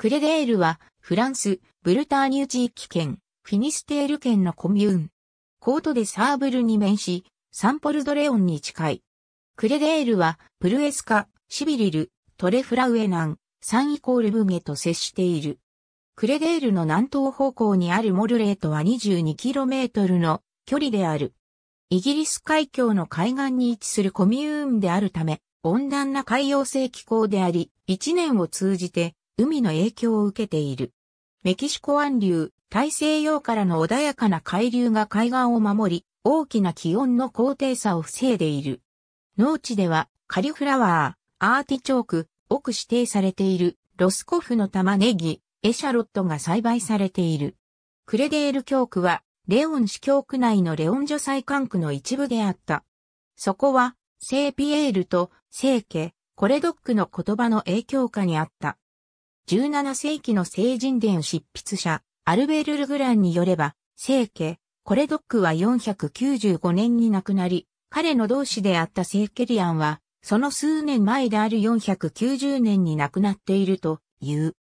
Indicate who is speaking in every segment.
Speaker 1: クレデールは、フランス、ブルターニュ地域圏、フィニステール県のコミューン。コートでサーブルに面し、サンポルドレオンに近い。クレデールは、プルエスカ、シビリル、トレフラウエナン、サンイコールブゲと接している。クレデールの南東方向にあるモルレートは 22km の距離である。イギリス海峡の海岸に位置するコミューンであるため、温暖な海洋性気候であり、一年を通じて海の影響を受けている。メキシコ湾流、大西洋からの穏やかな海流が海岸を守り、大きな気温の高低差を防いでいる。農地では、カリフラワー、アーティチョーク、奥指定されている、ロスコフの玉ねぎ、エシャロットが栽培されている。クレデール教区は、レオン市教区内のレオン女祭管区の一部であった。そこは、聖ピエールと聖家、コレドックの言葉の影響下にあった。17世紀の聖人伝執筆者、アルベール・ルグランによれば、聖家、コレドックは495年に亡くなり、彼の同志であった聖ケリアンは、その数年前である490年に亡くなっているという。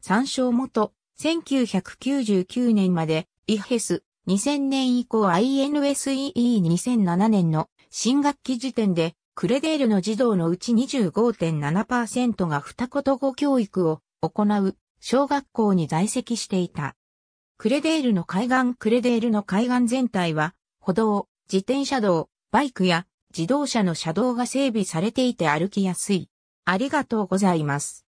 Speaker 1: 参照元、1999年まで、イヘス、2000年以降 INSEE2007 年の新学期時点で、クレデールの児童のうち25.7%が二言語教育を行う小学校に在籍していた。クレデールの海岸クレデールの海岸全体は歩道、自転車道、バイクや自動車の車道が整備されていて歩きやすい。ありがとうございます。